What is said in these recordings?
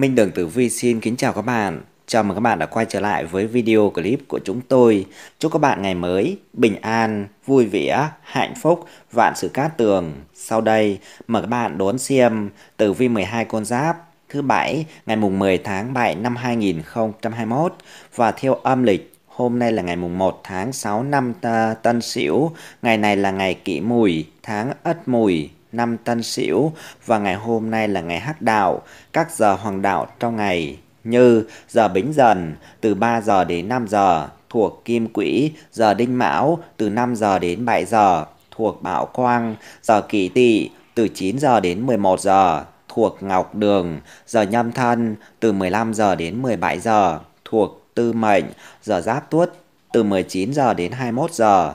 Minh Đường Tử Vi xin kính chào các bạn. Chào mừng các bạn đã quay trở lại với video clip của chúng tôi. Chúc các bạn ngày mới bình an, vui vẻ, hạnh phúc, vạn sự cát tường. Sau đây, mời các bạn đón xem Tử Vi 12 con giáp thứ bảy ngày mùng 10 tháng 7 năm 2021 và theo âm lịch Hôm nay là ngày mùng 1 tháng 6 năm à, Tân Sửu, ngày này là ngày Kỷ Mùi, tháng Ất Mùi, năm Tân Sửu và ngày hôm nay là ngày Hắc đạo, các giờ hoàng đạo trong ngày như giờ Bính Dần từ 3 giờ đến 5 giờ thuộc Kim Quỹ, giờ Đinh Mão từ 5 giờ đến 7 giờ thuộc Bảo Quang, giờ Kỷ Tỵ từ 9 giờ đến 11 giờ thuộc Ngọc Đường, giờ Nhâm Thân từ 15 giờ đến 17 giờ thuộc Tư Mệnh, giờ Giáp Tuất từ 19 giờ đến 21 giờ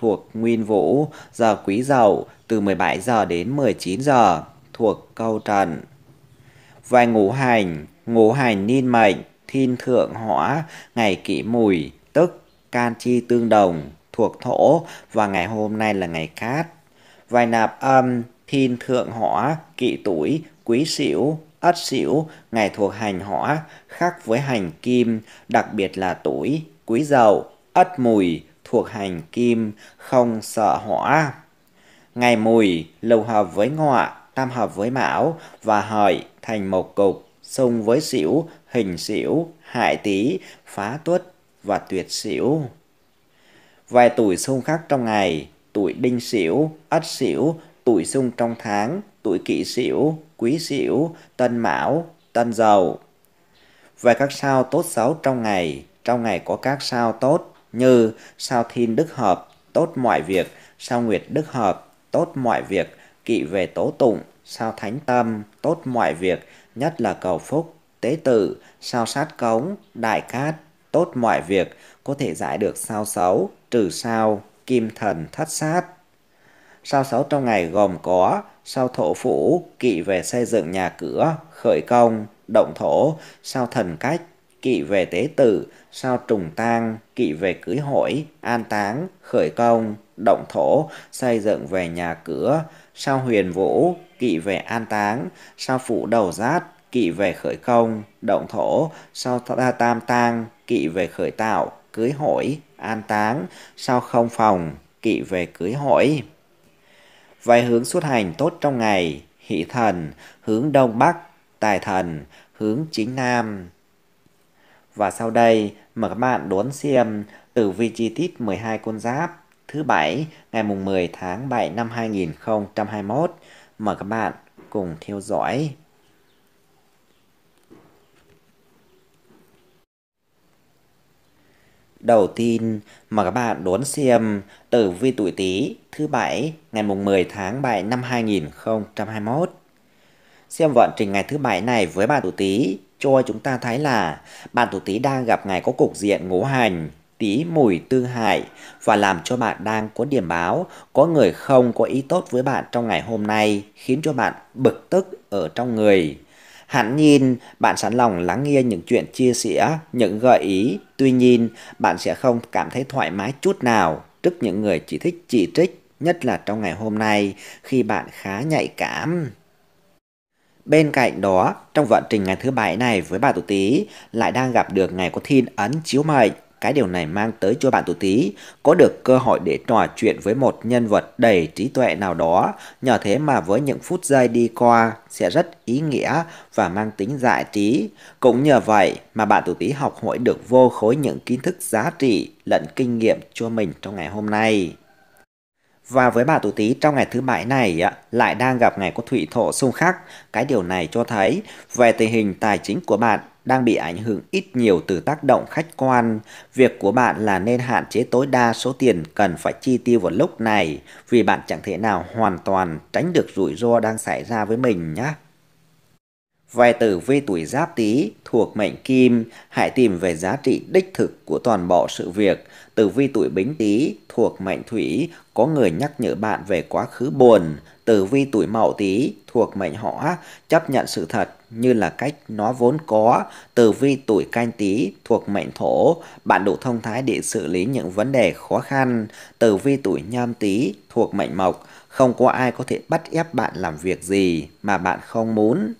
thuộc Nguyên Vũ giờ Quý Dậu từ 17 giờ đến 19 giờ thuộc Câu Trần. Vài ngũ hành, ngũ hành niên mệnh, thiên thượng hỏa, ngày kỷ mùi, tức can chi tương đồng thuộc thổ và ngày hôm nay là ngày cát. Vài nạp âm, thiên thượng hỏa, kỵ tuổi, quý sửu, ất sửu, ngày thuộc hành hỏa, khác với hành kim, đặc biệt là tuổi, quý dậu, ất mùi, thuộc hành kim, không sợ hỏa. Ngày mùi, lâu hợp với ngọa, tam hợp với mão và hợi thành một cục, xung với xỉu, hình xỉu, hại tý, phá tuất và tuyệt xỉu. Vài tuổi xung khác trong ngày, tuổi đinh xỉu, ất xỉu, tuổi xung trong tháng, tuổi kỷ xỉu, quý xỉu, tân mão, tân dầu. Về các sao tốt xấu trong ngày, trong ngày có các sao tốt, như sao thiên đức hợp, tốt mọi việc, sao nguyệt đức hợp, tốt mọi việc, kỵ về tố tụng, sao thánh tâm, tốt mọi việc, nhất là cầu phúc, tế tự, sao sát cống, đại cát, tốt mọi việc, có thể giải được sao xấu, trừ sao, kim thần thất sát. Sao xấu trong ngày gồm có sao thổ phủ, kỵ về xây dựng nhà cửa, khởi công, động thổ, sao thần cách, kỵ về tế tử, sao trùng tang, kỵ về cưới hỏi, an táng, khởi công, động thổ, xây dựng về nhà cửa, sao huyền vũ, kỵ về an táng, sao phụ đầu giát, kỵ về khởi công, động thổ, sao tam tang, kỵ về khởi tạo, cưới hỏi, an táng, sao không phòng, kỵ về cưới hỏi. Vài hướng xuất hành tốt trong ngày, hỷ thần, hướng đông bắc, tài thần, hướng chính nam, và sau đây, mời các bạn đón xem tử vi chi tiết 12 con giáp thứ bảy ngày mùng 10 tháng 7 năm 2021. Mời các bạn cùng theo dõi. Đầu tiên, mời các bạn đón xem tử vi tuổi Tý thứ bảy ngày mùng 10 tháng 7 năm 2021. Xem vận trình ngày thứ bảy này với bạn tuổi Tý cho chúng ta thấy là bạn tuổi Tý đang gặp ngày có cục diện ngũ hành Tý mùi tương hại và làm cho bạn đang có điểm báo có người không có ý tốt với bạn trong ngày hôm nay khiến cho bạn bực tức ở trong người. Hẳn nhiên, bạn sẵn lòng lắng nghe những chuyện chia sẻ, những gợi ý. Tuy nhiên, bạn sẽ không cảm thấy thoải mái chút nào trước những người chỉ thích chỉ trích, nhất là trong ngày hôm nay khi bạn khá nhạy cảm. Bên cạnh đó, trong vận trình ngày thứ bảy này với bà tuổi Tý lại đang gặp được ngày có thiên ấn chiếu mệnh. Cái điều này mang tới cho bạn tuổi Tý có được cơ hội để trò chuyện với một nhân vật đầy trí tuệ nào đó. Nhờ thế mà với những phút giây đi qua sẽ rất ý nghĩa và mang tính giải trí. Cũng nhờ vậy mà bạn tuổi Tý học hỏi được vô khối những kiến thức giá trị lẫn kinh nghiệm cho mình trong ngày hôm nay. Và với bà tuổi Tý trong ngày thứ bảy này lại đang gặp ngày có thủy thổ xung khắc. Cái điều này cho thấy về tình hình tài chính của bạn đang bị ảnh hưởng ít nhiều từ tác động khách quan. Việc của bạn là nên hạn chế tối đa số tiền cần phải chi tiêu vào lúc này vì bạn chẳng thể nào hoàn toàn tránh được rủi ro đang xảy ra với mình nhé. Vài tử vi tuổi giáp tý thuộc mệnh kim, hãy tìm về giá trị đích thực của toàn bộ sự việc. Tử vi tuổi bính tý thuộc mệnh thủy, có người nhắc nhở bạn về quá khứ buồn. Tử vi tuổi mậu tý thuộc mệnh hỏa, chấp nhận sự thật như là cách nó vốn có. Tử vi tuổi canh tý thuộc mệnh thổ, bạn đủ thông thái để xử lý những vấn đề khó khăn. Tử vi tuổi nhâm tý thuộc mệnh mộc, không có ai có thể bắt ép bạn làm việc gì mà bạn không muốn.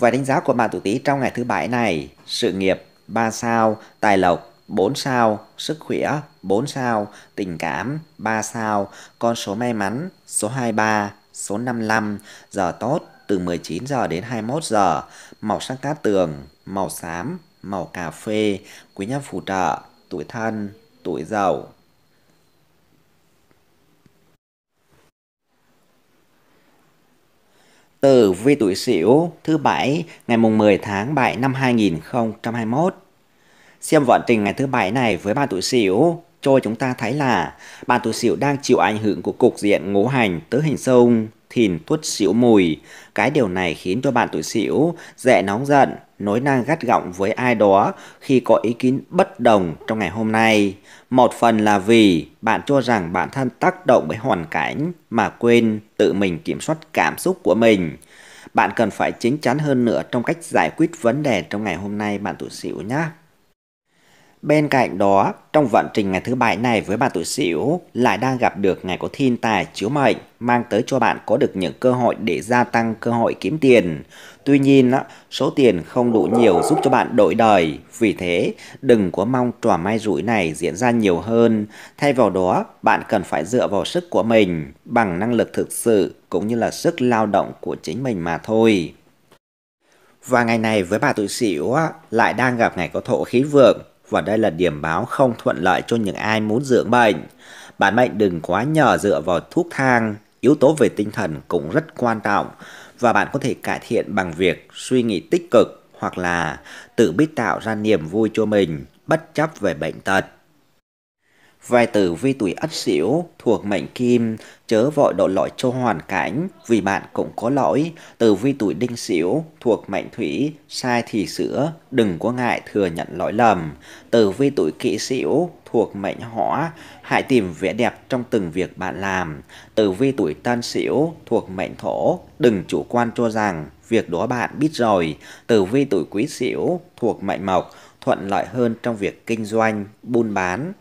Và đánh giá của bạn tuổi Tý trong ngày thứ bảy này, sự nghiệp 3 sao, tài lộc 4 sao, sức khỏe 4 sao, tình cảm 3 sao, con số may mắn số 23, số 55, giờ tốt từ 19 giờ đến 21 giờ, màu sắc cát tường, màu xám, màu cà phê, quý nhân phù trợ, tuổi thân, tuổi giàu từ vi tuổi Sửu thứ bảy ngày mùng 10 tháng 7 năm 2021. Xem vận trình ngày thứ bảy này với bạn tuổi Sửu, cho chúng ta thấy là bạn tuổi Sửu đang chịu ảnh hưởng của cục diện ngũ hành tứ hình xung, thìn tuất Sửu mùi. Cái điều này khiến cho bạn tuổi Sửu dễ nóng giận, nối năng gắt gọng với ai đó khi có ý kiến bất đồng trong ngày hôm nay. Một phần là vì bạn cho rằng bản thân tác động bởi hoàn cảnh mà quên tự mình kiểm soát cảm xúc của mình. Bạn cần phải chính chắn hơn nữa trong cách giải quyết vấn đề trong ngày hôm nay bạn tụi xỉu nhé. Bên cạnh đó, trong vận trình ngày thứ bảy này với bạn tuổi Sửu lại đang gặp được ngày có thiên tài chiếu mệnh mang tới cho bạn có được những cơ hội để gia tăng cơ hội kiếm tiền. Tuy nhiên, số tiền không đủ nhiều giúp cho bạn đổi đời. Vì thế, đừng có mong trò may rủi này diễn ra nhiều hơn. Thay vào đó, bạn cần phải dựa vào sức của mình bằng năng lực thực sự cũng như là sức lao động của chính mình mà thôi. Và ngày này với bà tuổi Sửu lại đang gặp ngày có thổ khí vượng và đây là điểm báo không thuận lợi cho những ai muốn dưỡng bệnh. Bạn mệnh đừng quá nhờ dựa vào thuốc thang, yếu tố về tinh thần cũng rất quan trọng và bạn có thể cải thiện bằng việc suy nghĩ tích cực hoặc là tự biết tạo ra niềm vui cho mình bất chấp về bệnh tật. Vai từ vi tuổi ất sửu thuộc mệnh kim, chớ vội đổ lỗi cho hoàn cảnh, vì bạn cũng có lỗi. từ vi tuổi đinh sửu thuộc mệnh thủy, sai thì sửa, đừng có ngại thừa nhận lỗi lầm. từ vi tuổi kỷ sửu thuộc mệnh hỏa, hãy tìm vẻ đẹp trong từng việc bạn làm. từ vi tuổi tân sửu thuộc mệnh thổ, đừng chủ quan cho rằng việc đó bạn biết rồi. từ vi tuổi quý sửu thuộc mệnh mộc, thuận lợi hơn trong việc kinh doanh, buôn bán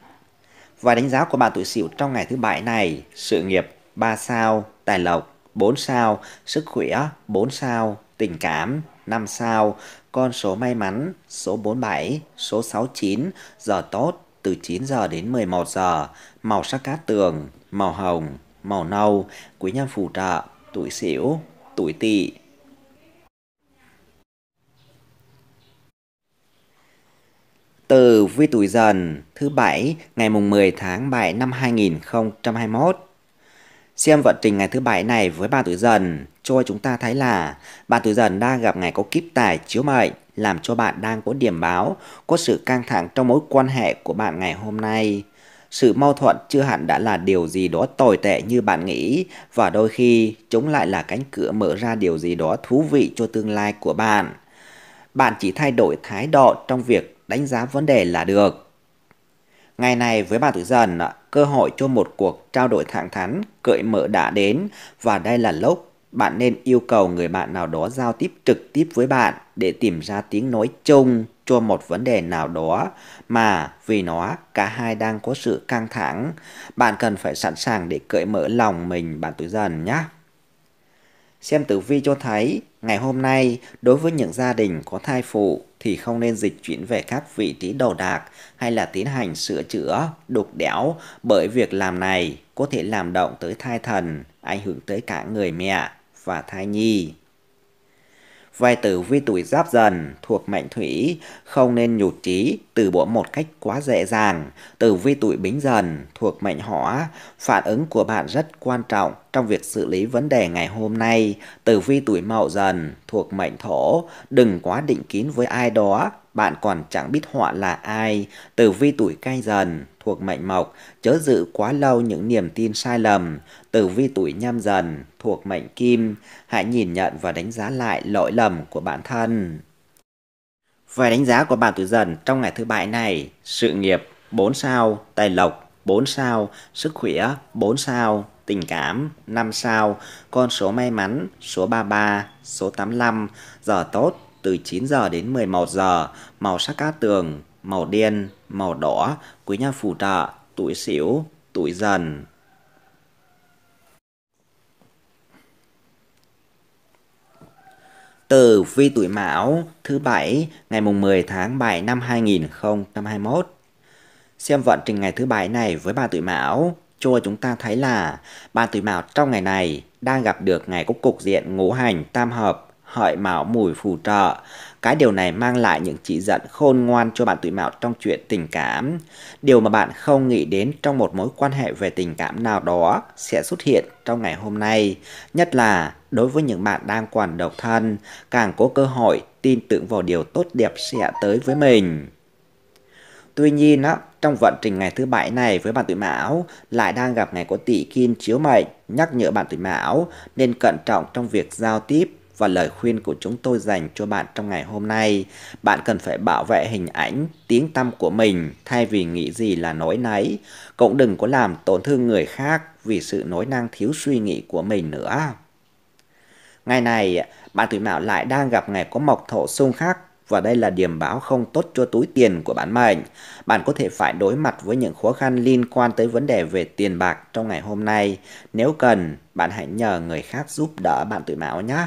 và đánh giá của bạn tuổi Sửu trong ngày thứ bảy này, sự nghiệp 3 sao, tài lộc 4 sao, sức khỏe 4 sao, tình cảm 5 sao, con số may mắn số 47, số 69, giờ tốt từ 9 giờ đến 11 giờ, màu sắc cát tường, màu hồng, màu nâu, quý nhân phù trợ, tuổi Sửu, tuổi Tỵ. Từ vi tuổi dần thứ bảy ngày mùng 10 tháng 7 năm 2021. Xem vận trình ngày thứ bảy này với ba tuổi dần cho chúng ta thấy là bạn tuổi dần đang gặp ngày có kiếp tài chiếu mệnh làm cho bạn đang có điểm báo, có sự căng thẳng trong mối quan hệ của bạn ngày hôm nay. Sự mâu thuẫn chưa hẳn đã là điều gì đó tồi tệ như bạn nghĩ và đôi khi chúng lại là cánh cửa mở ra điều gì đó thú vị cho tương lai của bạn. Bạn chỉ thay đổi thái độ trong việc đánh giá vấn đề là được. Ngày này với bà tuổi Dần, cơ hội cho một cuộc trao đổi thẳng thắn, cởi mở đã đến và đây là lúc bạn nên yêu cầu người bạn nào đó giao tiếp trực tiếp với bạn để tìm ra tiếng nói chung cho một vấn đề nào đó mà vì nó cả hai đang có sự căng thẳng. Bạn cần phải sẵn sàng để cởi mở lòng mình bạn tuổi Dần nhé. Xem tử vi cho thấy, ngày hôm nay, đối với những gia đình có thai phụ thì không nên dịch chuyển về các vị trí đồ đạc hay là tiến hành sửa chữa, đục đẽo bởi việc làm này có thể làm động tới thai thần, ảnh hưởng tới cả người mẹ và thai nhi. Vai tử vi tuổi giáp dần thuộc mệnh thủy, không nên nhụt chí, từ bỏ một cách quá dễ dàng. Tử vi tuổi bính dần thuộc mệnh hỏa, phản ứng của bạn rất quan trọng trong việc xử lý vấn đề ngày hôm nay. Tử vi tuổi mậu dần thuộc mệnh thổ, đừng quá định kín với ai đó bạn còn chẳng biết họ là ai, từ vi tuổi canh dần, thuộc mệnh mộc, chớ dự quá lâu những niềm tin sai lầm, từ vi tuổi nhâm dần, thuộc mệnh kim, hãy nhìn nhận và đánh giá lại lỗi lầm của bản thân. Về đánh giá của bạn tuổi dần trong ngày thứ bảy này, sự nghiệp 4 sao, tài lộc 4 sao, sức khỏe 4 sao, tình cảm 5 sao, con số may mắn số 33, số 85, giờ tốt từ 9 giờ đến 11 giờ, màu sắc cát tường, màu đen, màu đỏ, quý nhân phù trợ, tuổi xỉu tuổi dần. Từ vi tuổi Mão thứ bảy ngày mùng 10 tháng 7 năm 2021. Xem vận trình ngày thứ bảy này với ba tuổi Mão cho chúng ta thấy là ba tuổi Mão trong ngày này đang gặp được ngày cúc cục diện ngũ hành tam hợp hỏi Mão mùi phù trợ. Cái điều này mang lại những chỉ dẫn khôn ngoan cho bạn tuổi Mão trong chuyện tình cảm. Điều mà bạn không nghĩ đến trong một mối quan hệ về tình cảm nào đó sẽ xuất hiện trong ngày hôm nay. Nhất là đối với những bạn đang còn độc thân, càng có cơ hội tin tưởng vào điều tốt đẹp sẽ tới với mình. Tuy nhiên, á, trong vận trình ngày thứ bảy này với bạn tuổi mão lại đang gặp ngày có tỷ kim chiếu mệnh nhắc nhở bạn tuổi mão nên cẩn trọng trong việc giao tiếp và lời khuyên của chúng tôi dành cho bạn trong ngày hôm nay. Bạn cần phải bảo vệ hình ảnh, tiếng tâm của mình thay vì nghĩ gì là nói nấy. Cũng đừng có làm tổn thương người khác vì sự nói năng thiếu suy nghĩ của mình nữa. Ngày này, bạn tuổi mão lại đang gặp ngày có mộc thổ xung khắc và đây là điểm báo không tốt cho túi tiền của bản mệnh. Bạn có thể phải đối mặt với những khó khăn liên quan tới vấn đề về tiền bạc trong ngày hôm nay. Nếu cần, bạn hãy nhờ người khác giúp đỡ bạn tuổi mão nhé.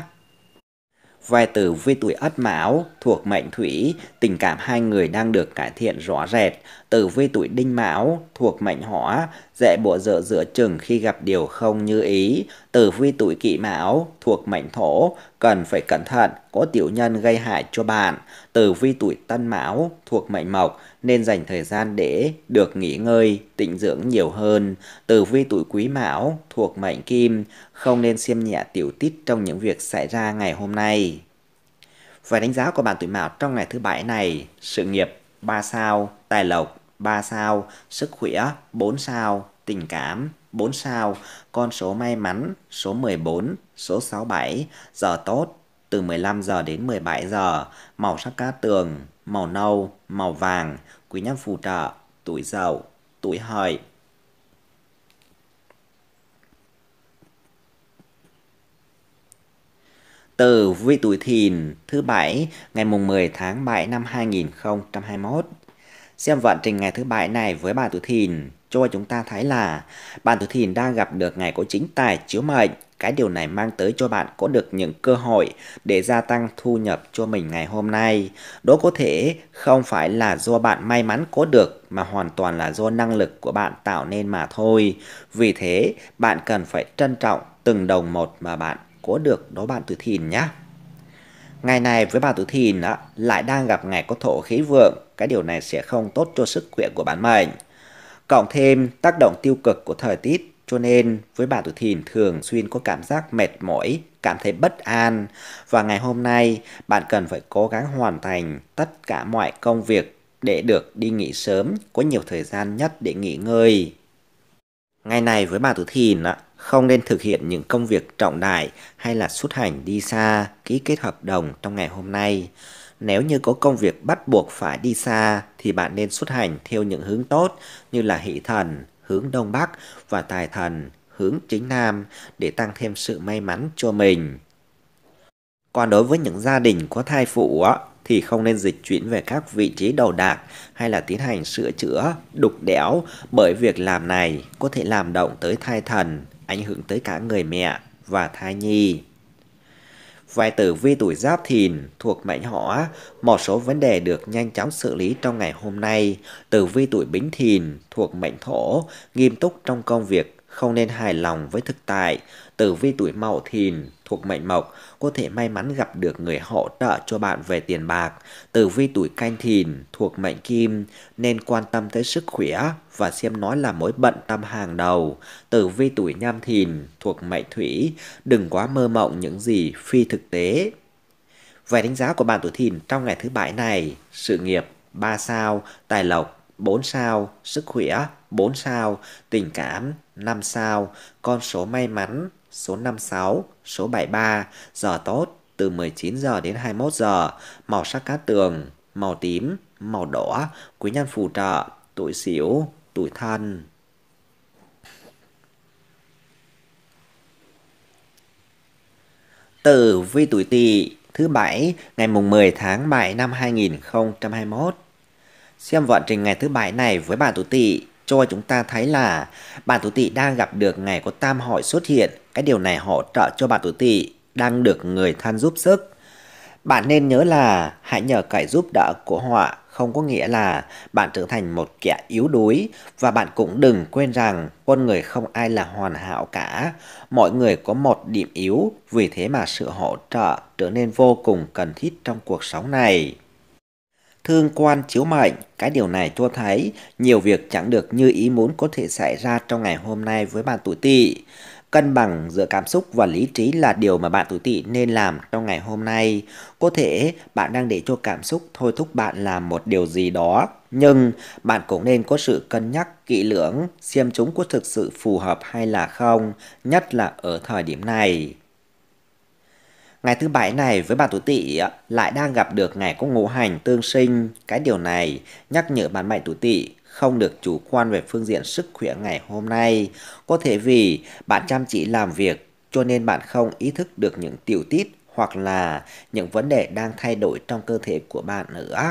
Về tử vi tuổi Ất Mão thuộc mệnh Thủy, tình cảm hai người đang được cải thiện rõ rệt tử vi tuổi đinh mão thuộc mệnh hỏa, dễ bộ dở giữa chừng khi gặp điều không như ý. Tử vi tuổi kỷ mão thuộc mệnh thổ, cần phải cẩn thận, có tiểu nhân gây hại cho bạn. Tử vi tuổi tân mão thuộc mệnh mộc, nên dành thời gian để được nghỉ ngơi, tịnh dưỡng nhiều hơn. Tử vi tuổi quý mão thuộc mệnh kim, không nên xem nhẹ tiểu tiết trong những việc xảy ra ngày hôm nay. Và đánh giá của bạn tuổi mão trong ngày thứ bảy này, sự nghiệp 3 sao, tài lộc 3 sao, sức khỏe 4 sao, tình cảm 4 sao, con số may mắn số 14, số 67, giờ tốt từ 15 giờ đến 17 giờ, màu sắc cát tường, màu nâu, màu vàng, quý nhân phù trợ, tuổi dậu, tuổi hợi. Từ vi tuổi thìn thứ bảy ngày mùng 10 tháng 7 năm 2021. Xem vận trình ngày thứ bảy này với bạn tử thìn cho chúng ta thấy là bạn tử thìn đang gặp được ngày có chính tài chiếu mệnh. Cái điều này mang tới cho bạn có được những cơ hội để gia tăng thu nhập cho mình ngày hôm nay. Đó có thể không phải là do bạn may mắn có được mà hoàn toàn là do năng lực của bạn tạo nên mà thôi. Vì thế, bạn cần phải trân trọng từng đồng một mà bạn có được đó bạn tử thìn nhé. Ngày này với bà tuổi thìn á, lại đang gặp ngày có thổ khí vượng, cái điều này sẽ không tốt cho sức khỏe của bản mệnh. Cộng thêm tác động tiêu cực của thời tiết, cho nên với bà tuổi thìn thường xuyên có cảm giác mệt mỏi, cảm thấy bất an. Và ngày hôm nay, bạn cần phải cố gắng hoàn thành tất cả mọi công việc để được đi nghỉ sớm, có nhiều thời gian nhất để nghỉ ngơi. Ngày này với bà tuổi thìn á, không nên thực hiện những công việc trọng đại hay là xuất hành đi xa, ký kết hợp đồng trong ngày hôm nay. Nếu như có công việc bắt buộc phải đi xa thì bạn nên xuất hành theo những hướng tốt như là hỷ thần, hướng đông bắc và tài thần, hướng chính nam để tăng thêm sự may mắn cho mình. Còn đối với những gia đình có thai phụ thì không nên dịch chuyển về các vị trí đầu đạc hay là tiến hành sửa chữa, đục đẽo bởi việc làm này có thể làm động tới thai thần ảnh hưởng tới cả người mẹ và thai nhi. Vài tử vi tuổi giáp thìn thuộc mệnh họ, một số vấn đề được nhanh chóng xử lý trong ngày hôm nay. Tử vi tuổi bính thìn thuộc mệnh thổ, nghiêm túc trong công việc, không nên hài lòng với thực tại. Tử vi tuổi mậu thìn thuộc mệnh mộc có thể may mắn gặp được người hỗ trợ cho bạn về tiền bạc. Tử vi tuổi canh thìn thuộc mệnh kim nên quan tâm tới sức khỏe và xem nó là mối bận tâm hàng đầu. Tử vi tuổi nhâm thìn thuộc mệnh thủy đừng quá mơ mộng những gì phi thực tế. Về đánh giá của bạn tuổi thìn trong ngày thứ bảy này, sự nghiệp 3 sao, tài lộc 4 sao, sức khỏe 4 sao, tình cảm 5 sao, con số may mắn số 56, số 73, giờ tốt từ 19 giờ đến 21 giờ, màu sắc cát tường, màu tím, màu đỏ, quý nhân phù trợ, tuổi xỉu, tuổi thân. Tử vi tuổi Tỵ thứ bảy ngày mùng 10 tháng 7 năm 2021 Xem vận trình ngày thứ bảy này với bạn tuổi tỵ cho chúng ta thấy là bạn tuổi tỵ đang gặp được ngày có tam hội xuất hiện. Cái điều này hỗ trợ cho bạn tuổi tỵ đang được người thân giúp sức. Bạn nên nhớ là hãy nhờ cậy giúp đỡ của họ không có nghĩa là bạn trở thành một kẻ yếu đuối và bạn cũng đừng quên rằng con người không ai là hoàn hảo cả. Mọi người có một điểm yếu, vì thế mà sự hỗ trợ trở nên vô cùng cần thiết trong cuộc sống này thương quan chiếu mệnh. Cái điều này cho thấy nhiều việc chẳng được như ý muốn có thể xảy ra trong ngày hôm nay với bạn tuổi tỵ. Cân bằng giữa cảm xúc và lý trí là điều mà bạn tuổi tỵ nên làm trong ngày hôm nay. Có thể bạn đang để cho cảm xúc thôi thúc bạn làm một điều gì đó, nhưng bạn cũng nên có sự cân nhắc kỹ lưỡng xem chúng có thực sự phù hợp hay là không, nhất là ở thời điểm này. Ngày thứ bảy này với bạn tuổi tỵ lại đang gặp được ngày có ngũ hành tương sinh. Cái điều này nhắc nhở bạn mệnh tuổi tỵ không được chủ quan về phương diện sức khỏe ngày hôm nay. Có thể vì bạn chăm chỉ làm việc cho nên bạn không ý thức được những tiểu tiết hoặc là những vấn đề đang thay đổi trong cơ thể của bạn nữa.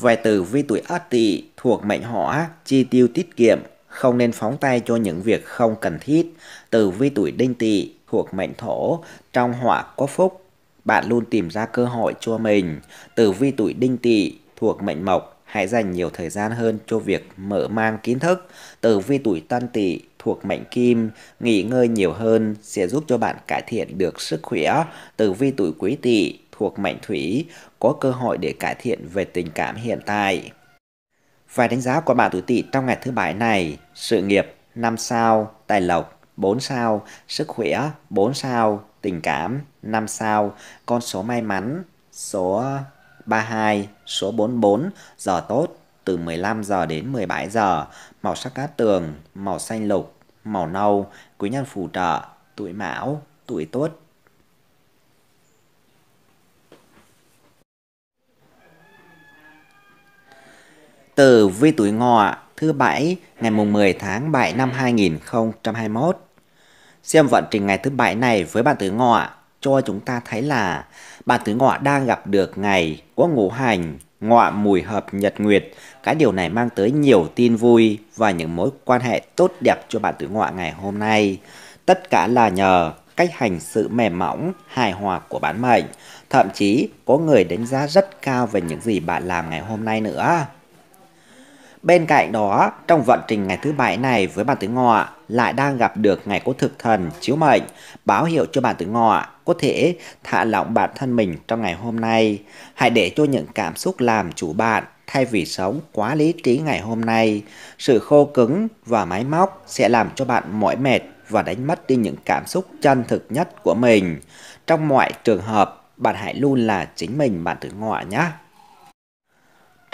Về từ vi tuổi Ất Tỵ thuộc mệnh Hỏa, chi tiêu tiết kiệm, không nên phóng tay cho những việc không cần thiết. Từ vi tuổi Đinh Tỵ thuộc mệnh thổ, trong họa có phúc, bạn luôn tìm ra cơ hội cho mình. từ vi tuổi đinh tỵ thuộc mệnh mộc, hãy dành nhiều thời gian hơn cho việc mở mang kiến thức. từ vi tuổi tân tỵ thuộc mệnh kim, nghỉ ngơi nhiều hơn sẽ giúp cho bạn cải thiện được sức khỏe. từ vi tuổi quý tỵ thuộc mệnh thủy, có cơ hội để cải thiện về tình cảm hiện tại. vài đánh giá của bạn tuổi tỵ trong ngày thứ bảy này, sự nghiệp năm sao, tài lộc 4 sao, sức khỏe 4 sao, tình cảm 5 sao, con số may mắn số 32, số 44, giờ tốt từ 15 giờ đến 17 giờ, màu sắc cát tường, màu xanh lục, màu nâu, quý nhân phù trợ, tuổi mão, tuổi tốt. từ vi tuổi ngọ thứ bảy ngày mùng 10 tháng 7 năm 2021 Xem vận trình ngày thứ bảy này với bạn tứ ngọ cho chúng ta thấy là bạn tứ ngọ đang gặp được ngày có ngũ hành, ngọ mùi hợp nhật nguyệt. Cái điều này mang tới nhiều tin vui và những mối quan hệ tốt đẹp cho bạn tứ ngọ ngày hôm nay. Tất cả là nhờ cách hành sự mềm mỏng, hài hòa của bản mệnh. Thậm chí có người đánh giá rất cao về những gì bạn làm ngày hôm nay nữa. Bên cạnh đó, trong vận trình ngày thứ bảy này với bạn tứ ngọ, lại đang gặp được ngày có thực thần chiếu mệnh, báo hiệu cho bạn tử ngọ có thể thả lỏng bản thân mình trong ngày hôm nay. Hãy để cho những cảm xúc làm chủ bạn thay vì sống quá lý trí ngày hôm nay. Sự khô cứng và máy móc sẽ làm cho bạn mỏi mệt và đánh mất đi những cảm xúc chân thực nhất của mình. Trong mọi trường hợp, bạn hãy luôn là chính mình bạn tử ngọ nhé.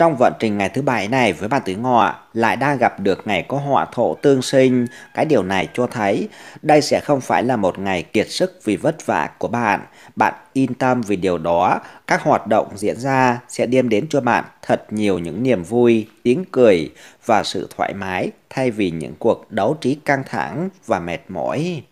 Trong vận trình ngày thứ bảy này với bàn tử ngọ lại đang gặp được ngày có họa thổ tương sinh, cái điều này cho thấy đây sẽ không phải là một ngày kiệt sức vì vất vả của bạn. Bạn yên tâm vì điều đó, các hoạt động diễn ra sẽ đem đến cho bạn thật nhiều những niềm vui, tiếng cười và sự thoải mái thay vì những cuộc đấu trí căng thẳng và mệt mỏi.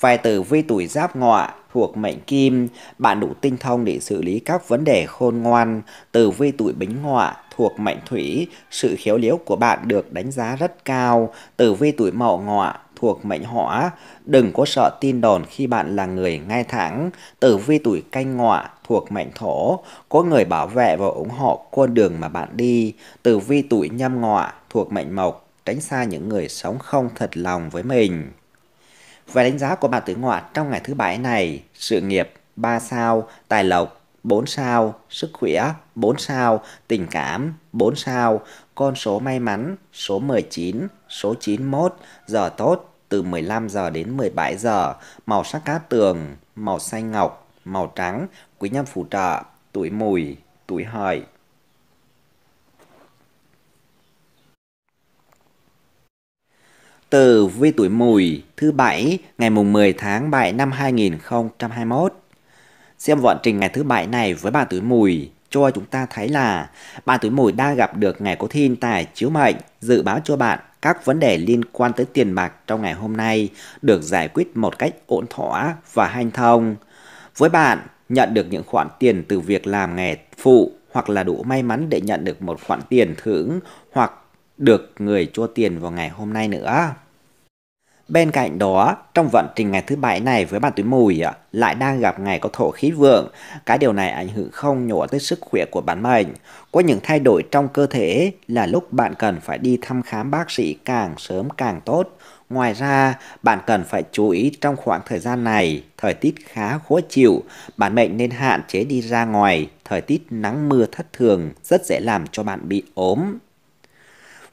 Vài tử vi tuổi giáp ngọ thuộc mệnh kim, bạn đủ tinh thông để xử lý các vấn đề khôn ngoan. Tử vi tuổi bính ngọ thuộc mệnh thủy, sự khéo léo của bạn được đánh giá rất cao. Tử vi tuổi mậu ngọ thuộc mệnh hỏa, đừng có sợ tin đồn khi bạn là người ngay thẳng. Tử vi tuổi canh ngọ thuộc mệnh thổ, có người bảo vệ và ủng hộ con đường mà bạn đi. Tử vi tuổi nhâm ngọ thuộc mệnh mộc, tránh xa những người sống không thật lòng với mình. Về đánh giá của bà tử ngoại trong ngày thứ bảy này, sự nghiệp 3 sao, tài lộc 4 sao, sức khỏe 4 sao, tình cảm 4 sao, con số may mắn số 19, số 91, giờ tốt từ 15 giờ đến 17 giờ, màu sắc cát tường, màu xanh ngọc, màu trắng, quý nhân phù trợ, tuổi mùi, tuổi hợi. Tử vi tuổi mùi thứ bảy ngày mùng 10 tháng 7 năm 2021. Xem vận trình ngày thứ bảy này với bạn tuổi mùi cho chúng ta thấy là bạn tuổi mùi đang gặp được ngày có thiên tài chiếu mệnh dự báo cho bạn các vấn đề liên quan tới tiền bạc trong ngày hôm nay được giải quyết một cách ổn thỏa và hanh thông. Với bạn, nhận được những khoản tiền từ việc làm nghề phụ hoặc là đủ may mắn để nhận được một khoản tiền thưởng hoặc được người chua tiền vào ngày hôm nay nữa. Bên cạnh đó, trong vận trình ngày thứ bảy này với bạn tuổi mùi lại đang gặp ngày có thổ khí vượng. Cái điều này ảnh hưởng không nhỏ tới sức khỏe của bạn mình. Có những thay đổi trong cơ thể là lúc bạn cần phải đi thăm khám bác sĩ càng sớm càng tốt. Ngoài ra, bạn cần phải chú ý trong khoảng thời gian này, thời tiết khá khó chịu, bạn mệnh nên hạn chế đi ra ngoài, thời tiết nắng mưa thất thường rất dễ làm cho bạn bị ốm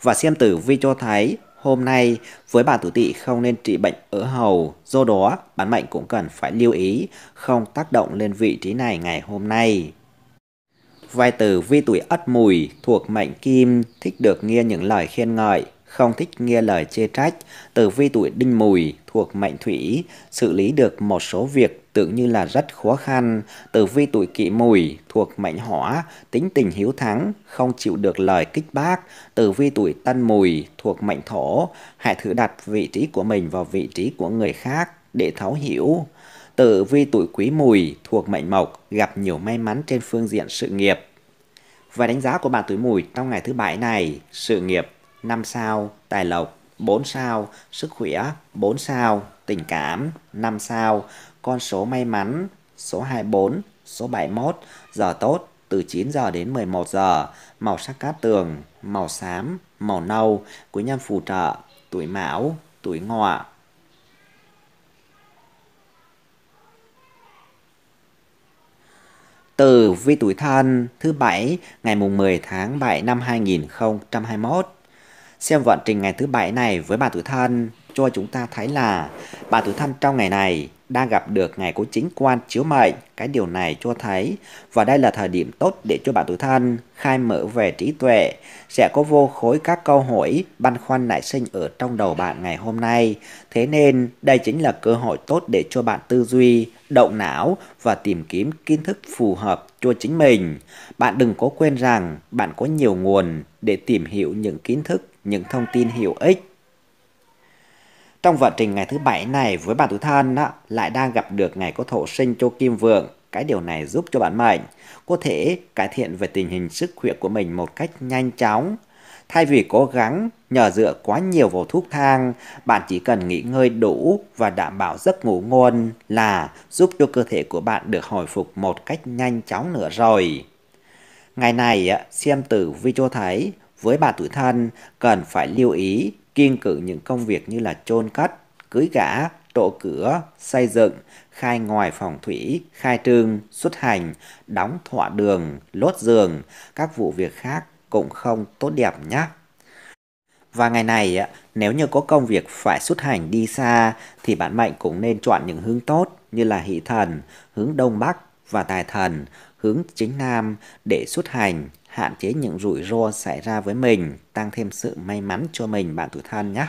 và xem tử vi cho thấy hôm nay với bà tuổi tỵ không nên trị bệnh ở hầu, do đó bản mệnh cũng cần phải lưu ý không tác động lên vị trí này ngày hôm nay. Vai tử vi tuổi ất mùi thuộc mệnh kim, thích được nghe những lời khen ngợi, không thích nghe lời chê trách. Tử vi tuổi đinh mùi thuộc mệnh thủy, xử lý được một số việc tưởng như là rất khó khăn, tử vi tuổi kỷ mùi thuộc mệnh hỏa, tính tình hiếu thắng, không chịu được lời kích bác, tử vi tuổi tân mùi thuộc mệnh thổ, hãy thử đặt vị trí của mình vào vị trí của người khác để thấu hiểu. Tử vi tuổi quý mùi thuộc mệnh mộc, gặp nhiều may mắn trên phương diện sự nghiệp. Và đánh giá của bạn tuổi mùi trong ngày thứ bảy này, sự nghiệp 5 sao, tài lộc 4 sao, sức khỏe 4 sao, tình cảm 5 sao, con số may mắn, số 24, số 71, giờ tốt từ 9 giờ đến 11 giờ, màu sắc cát tường, màu xám, màu nâu, quý nhân phù trợ, tuổi mão, tuổi ngọ. Từ vi tuổi thân thứ bảy ngày mùng 10 tháng 7 năm 2021. Xem vận trình ngày thứ bảy này với bà tuổi thân cho chúng ta thấy là bà tuổi thân trong ngày này đang gặp được ngày của chính quan chiếu mệnh. Cái điều này cho thấy và đây là thời điểm tốt để cho bạn tuổi thân khai mở về trí tuệ. Sẽ có vô khối các câu hỏi băn khoăn nảy sinh ở trong đầu bạn ngày hôm nay. Thế nên đây chính là cơ hội tốt để cho bạn tư duy, động não và tìm kiếm kiến thức phù hợp cho chính mình. Bạn đừng có quên rằng bạn có nhiều nguồn để tìm hiểu những kiến thức, những thông tin hữu ích trong vận trình ngày thứ bảy này với bạn tuổi thân á, lại đang gặp được ngày có thổ sinh cho kim vượng. Cái điều này giúp cho bạn mệnh có thể cải thiện về tình hình sức khỏe của mình một cách nhanh chóng. Thay vì cố gắng nhờ dựa quá nhiều vào thuốc thang, bạn chỉ cần nghỉ ngơi đủ và đảm bảo giấc ngủ ngon là giúp cho cơ thể của bạn được hồi phục một cách nhanh chóng nữa rồi. Ngày này, xem tử vi cho thấy với bạn tuổi thân cần phải lưu ý kiên cự những công việc như là chôn cất, cưới gã, trộ cửa, xây dựng, khai ngoài phòng thủy, khai trương, xuất hành, đóng thọa đường, lốt giường, các vụ việc khác cũng không tốt đẹp nhé. Và ngày này, nếu như có công việc phải xuất hành đi xa, thì bạn mệnh cũng nên chọn những hướng tốt như là hỷ thần, hướng đông bắc và tài thần, hướng chính nam để xuất hành hạn chế những rủi ro xảy ra với mình, tăng thêm sự may mắn cho mình bạn tuổi thân nhé.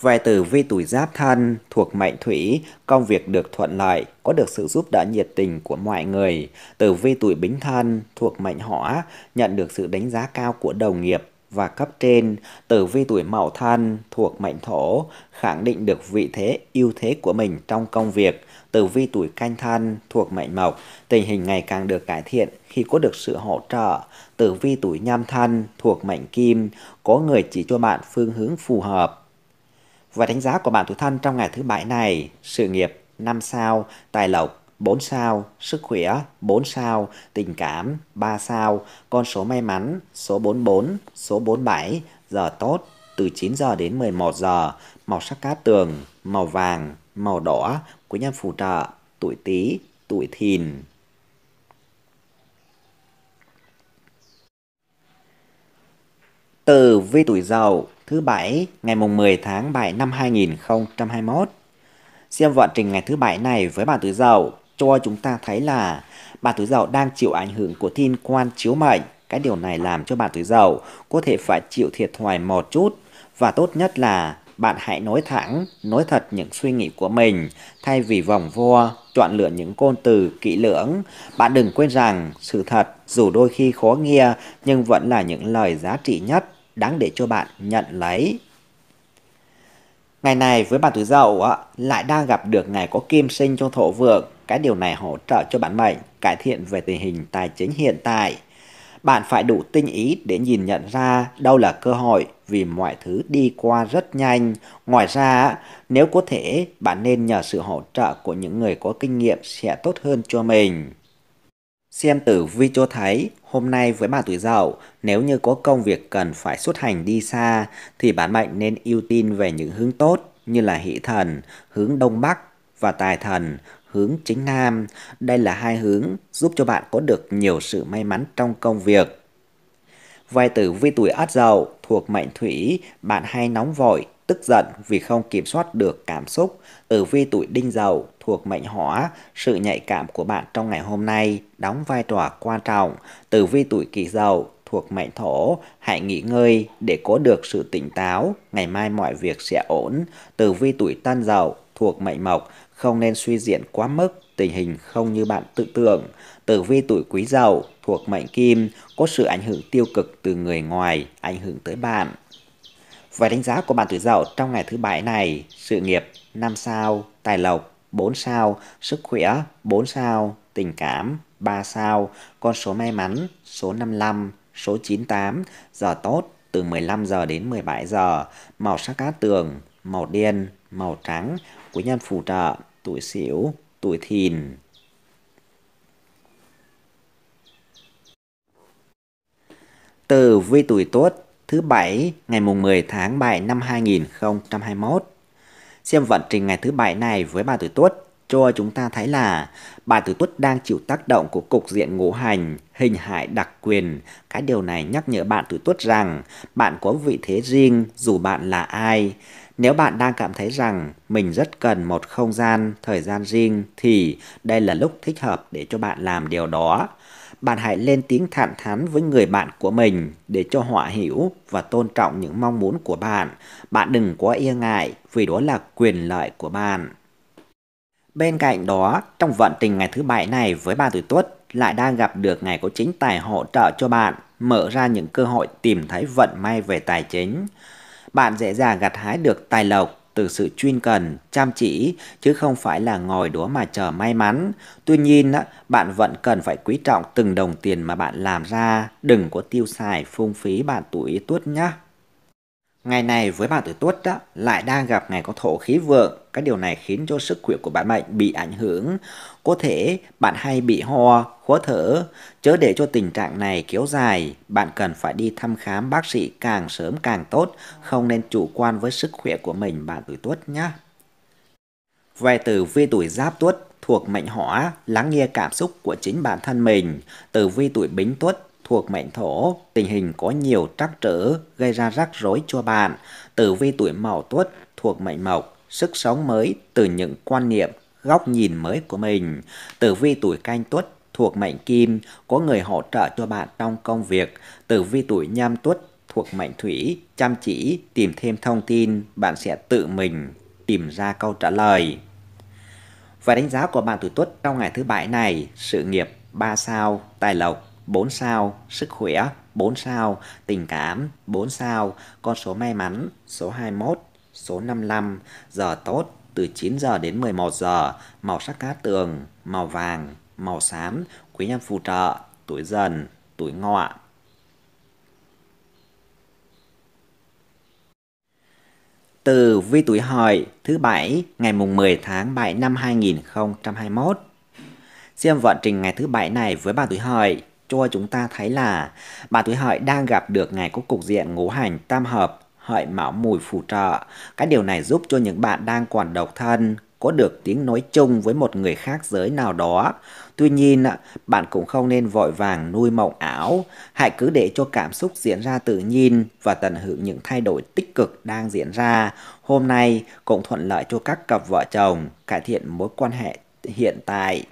Về tử vi tuổi giáp thân thuộc mệnh thủy, công việc được thuận lợi, có được sự giúp đỡ nhiệt tình của mọi người. Tử vi tuổi bính thân thuộc mệnh hỏa, nhận được sự đánh giá cao của đồng nghiệp, và cấp trên, tử vi tuổi Mậu Thân thuộc mệnh Thổ, khẳng định được vị thế ưu thế của mình trong công việc. Tử vi tuổi Canh Thân thuộc mệnh Mộc, tình hình ngày càng được cải thiện khi có được sự hỗ trợ. Tử vi tuổi Nhâm Thân thuộc mệnh Kim, có người chỉ cho bạn phương hướng phù hợp. Và đánh giá của bạn tuổi Thân trong ngày thứ bảy này, sự nghiệp năm sao, tài lộc 4 sao, sức khỏe 4 sao, tình cảm 3 sao, con số may mắn số 44, số 47, giờ tốt từ 9 giờ đến 11 giờ, màu sắc cát tường, màu vàng, màu đỏ, quý nhân phù trợ, tuổi Tý, tuổi Thìn. Từ vi tuổi Dậu thứ bảy ngày mùng 10 tháng 7 năm 2021. Xem vận trình ngày thứ bảy này với bạn tuổi Dậu cho chúng ta thấy là bà tuổi dậu đang chịu ảnh hưởng của thiên quan chiếu mệnh. Cái điều này làm cho bạn tuổi dậu có thể phải chịu thiệt thòi một chút và tốt nhất là bạn hãy nói thẳng, nói thật những suy nghĩ của mình thay vì vòng vo, chọn lựa những côn từ kỹ lưỡng. Bạn đừng quên rằng sự thật dù đôi khi khó nghe nhưng vẫn là những lời giá trị nhất đáng để cho bạn nhận lấy. Ngày này với bạn tuổi dậu lại đang gặp được ngày có kim sinh cho thổ vượng cái điều này hỗ trợ cho bạn mệnh cải thiện về tình hình tài chính hiện tại. Bạn phải đủ tinh ý để nhìn nhận ra đâu là cơ hội vì mọi thứ đi qua rất nhanh. Ngoài ra, nếu có thể, bạn nên nhờ sự hỗ trợ của những người có kinh nghiệm sẽ tốt hơn cho mình. Xem tử vi cho thấy, hôm nay với bà tuổi dậu, nếu như có công việc cần phải xuất hành đi xa, thì bản mệnh nên ưu tiên về những hướng tốt như là hỷ thần, hướng đông bắc và tài thần, hướng chính nam. Đây là hai hướng giúp cho bạn có được nhiều sự may mắn trong công việc. Vai tử vi tuổi ất dậu thuộc mệnh thủy, bạn hay nóng vội, tức giận vì không kiểm soát được cảm xúc. Tử vi tuổi đinh dậu thuộc mệnh hỏa, sự nhạy cảm của bạn trong ngày hôm nay đóng vai trò quan trọng. Từ vi tuổi kỷ dậu thuộc mệnh thổ, hãy nghỉ ngơi để có được sự tỉnh táo, ngày mai mọi việc sẽ ổn. Từ vi tuổi tân dậu thuộc mệnh mộc, không nên suy diễn quá mức, tình hình không như bạn tự tưởng. Tử vi tuổi quý dậu thuộc mệnh kim có sự ảnh hưởng tiêu cực từ người ngoài, ảnh hưởng tới bạn. Và đánh giá của bạn tuổi dậu trong ngày thứ bảy này, sự nghiệp 5 sao, tài lộc 4 sao, sức khỏe 4 sao, tình cảm 3 sao, con số may mắn số 55, số 98, giờ tốt từ 15 giờ đến 17 giờ, màu sắc cát tường, màu đen, màu trắng, quý nhân phù trợ tuổi sửu, tuổi thìn. Từ vi tuổi tuất thứ bảy ngày mùng 10 tháng 7 năm 2021. Xem vận trình ngày thứ bảy này với bà tuổi tuất cho chúng ta thấy là bà Tử Tuất đang chịu tác động của cục diện ngũ hành, hình hại đặc quyền. Cái điều này nhắc nhở bạn Tử Tuất rằng bạn có vị thế riêng dù bạn là ai. Nếu bạn đang cảm thấy rằng mình rất cần một không gian, thời gian riêng thì đây là lúc thích hợp để cho bạn làm điều đó. Bạn hãy lên tiếng thẳng thắn với người bạn của mình để cho họ hiểu và tôn trọng những mong muốn của bạn. Bạn đừng quá e ngại vì đó là quyền lợi của bạn. Bên cạnh đó, trong vận trình ngày thứ bảy này với ba tuổi tuất lại đang gặp được ngày có chính tài hỗ trợ cho bạn, mở ra những cơ hội tìm thấy vận may về tài chính. Bạn dễ dàng gặt hái được tài lộc từ sự chuyên cần, chăm chỉ chứ không phải là ngồi đúa mà chờ may mắn. Tuy nhiên, bạn vẫn cần phải quý trọng từng đồng tiền mà bạn làm ra, đừng có tiêu xài phung phí bạn tuổi tuất nhé. Ngày này với bạn tuổi tuất đó, lại đang gặp ngày có thổ khí vượng, cái điều này khiến cho sức khỏe của bạn mệnh bị ảnh hưởng. Có thể bạn hay bị ho, khó thở, chớ để cho tình trạng này kéo dài, bạn cần phải đi thăm khám bác sĩ càng sớm càng tốt, không nên chủ quan với sức khỏe của mình bạn tuổi tuất nhé. Về từ vi tuổi giáp tuất thuộc mệnh hỏa, lắng nghe cảm xúc của chính bản thân mình, Từ vi tuổi bính tuất thuộc mệnh thổ, tình hình có nhiều trắc trở gây ra rắc rối cho bạn. Tử vi tuổi mậu tuất thuộc mệnh mộc, sức sống mới từ những quan niệm, góc nhìn mới của mình. Tử vi tuổi canh tuất thuộc mệnh kim, có người hỗ trợ cho bạn trong công việc. Tử vi tuổi nhâm tuất thuộc mệnh thủy, chăm chỉ tìm thêm thông tin, bạn sẽ tự mình tìm ra câu trả lời. Và đánh giá của bạn tuổi Tuất trong ngày thứ bảy này, sự nghiệp 3 sao, tài lộc 4 sao, sức khỏe 4 sao, tình cảm 4 sao, con số may mắn số 21, số 55, giờ tốt từ 9 giờ đến 11 giờ, màu sắc cát tường, màu vàng, màu xám, quý nhân phù trợ, tuổi dần, tuổi ngọ. Từ vi tuổi hợi thứ bảy ngày mùng 10 tháng 7 năm 2021. Xem vận trình ngày thứ bảy này với bạn tuổi hợi cho chúng ta thấy là bà tuổi hợi đang gặp được ngày có cục diện ngũ hành tam hợp hợi mão mùi phù trợ. Cái điều này giúp cho những bạn đang còn độc thân có được tiếng nói chung với một người khác giới nào đó. Tuy nhiên, bạn cũng không nên vội vàng nuôi mộng ảo. Hãy cứ để cho cảm xúc diễn ra tự nhiên và tận hưởng những thay đổi tích cực đang diễn ra. Hôm nay cũng thuận lợi cho các cặp vợ chồng cải thiện mối quan hệ hiện tại.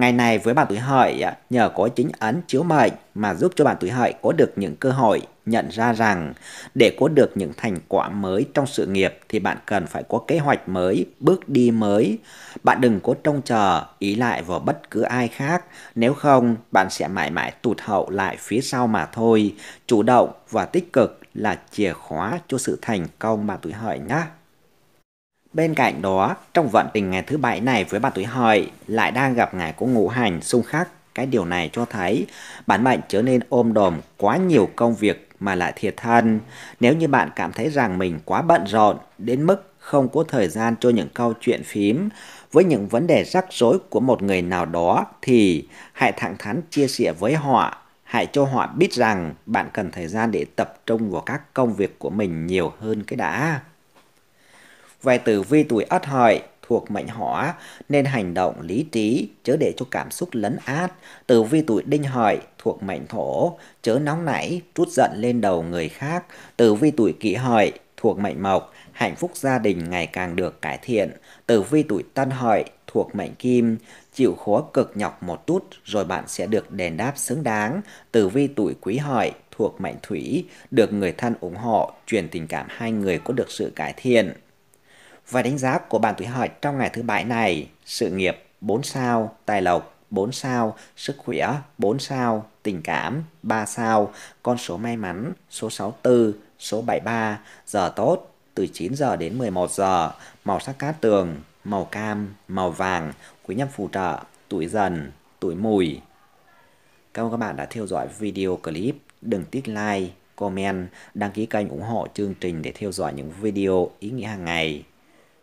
Ngày này với bạn tuổi hợi, à, nhờ có chính ấn chiếu mệnh mà giúp cho bạn tuổi hợi có được những cơ hội nhận ra rằng để có được những thành quả mới trong sự nghiệp thì bạn cần phải có kế hoạch mới, bước đi mới. Bạn đừng có trông chờ, ý lại vào bất cứ ai khác, nếu không bạn sẽ mãi mãi tụt hậu lại phía sau mà thôi. Chủ động và tích cực là chìa khóa cho sự thành công bạn tuổi hợi nhé. Bên cạnh đó, trong vận tình ngày thứ bảy này với bạn tuổi hợi lại đang gặp ngày của ngũ hành xung khắc. Cái điều này cho thấy bản mệnh trở nên ôm đồm quá nhiều công việc mà lại thiệt thân. Nếu như bạn cảm thấy rằng mình quá bận rộn đến mức không có thời gian cho những câu chuyện phím với những vấn đề rắc rối của một người nào đó thì hãy thẳng thắn chia sẻ với họ hãy cho họ biết rằng bạn cần thời gian để tập trung vào các công việc của mình nhiều hơn cái đã về tử vi tuổi ất hợi thuộc mệnh hỏa nên hành động lý trí chớ để cho cảm xúc lấn át. Tử vi tuổi đinh hợi thuộc mệnh thổ chớ nóng nảy trút giận lên đầu người khác. Tử vi tuổi kỷ hợi thuộc mệnh mộc hạnh phúc gia đình ngày càng được cải thiện. Tử vi tuổi tân hợi thuộc mệnh kim chịu khó cực nhọc một chút rồi bạn sẽ được đền đáp xứng đáng. Tử vi tuổi quý hợi thuộc mệnh thủy được người thân ủng hộ truyền tình cảm hai người có được sự cải thiện. Và đánh giá của bạn tuổi hợi trong ngày thứ bảy này, sự nghiệp 4 sao, tài lộc 4 sao, sức khỏe 4 sao, tình cảm 3 sao, con số may mắn số 64, số 73, giờ tốt từ 9 giờ đến 11 giờ, màu sắc cát tường, màu cam, màu vàng, quý nhân phù trợ, tuổi dần, tuổi mùi. Cảm ơn các bạn đã theo dõi video clip. Đừng tiếc like, comment, đăng ký kênh ủng hộ chương trình để theo dõi những video ý nghĩa hàng ngày.